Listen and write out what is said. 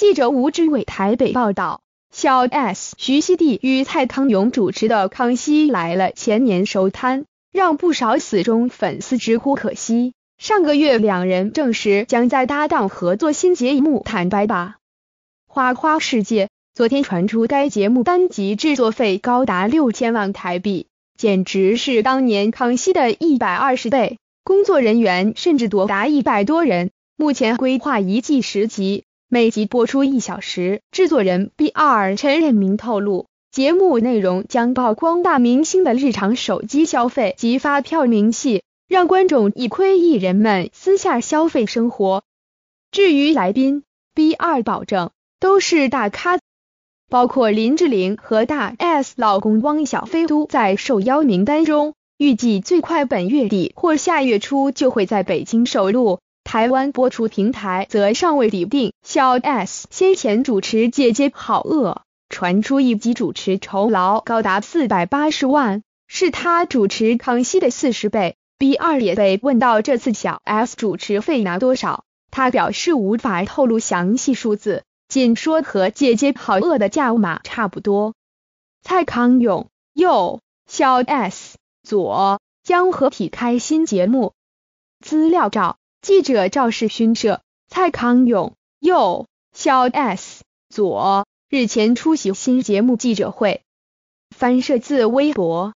记者吴志伟台北报道，小 S 徐熙娣与蔡康永主持的《康熙来了》前年收摊，让不少死忠粉丝直呼可惜。上个月两人证实将在搭档合作新节目《坦白吧花花世界》。昨天传出该节目单集制作费高达六千万台币，简直是当年《康熙》的一百二十倍。工作人员甚至多达一百多人，目前规划一季十集。每集播出一小时，制作人 B 二陈仁明透露，节目内容将曝光大明星的日常手机消费及发票明细，让观众一窥艺人们私下消费生活。至于来宾，B 二保证都是大咖，包括林志玲和大 S 老公汪小菲都在受邀名单中。预计最快本月底或下月初就会在北京首录。台湾播出平台则尚未定。小 S 先前主持《姐姐好饿》，传出一集主持酬劳高达四百八十万，是他主持《康熙》的四十倍。B 二也被问到这次小 S 主持费拿多少，他表示无法透露详细数字，仅说和《姐姐好饿》的价码差不多。蔡康永右，小 S 左将合体开新节目，资料照。记者赵世勋摄，蔡康永右，肖 S 左。日前出席新节目记者会，翻摄自微博。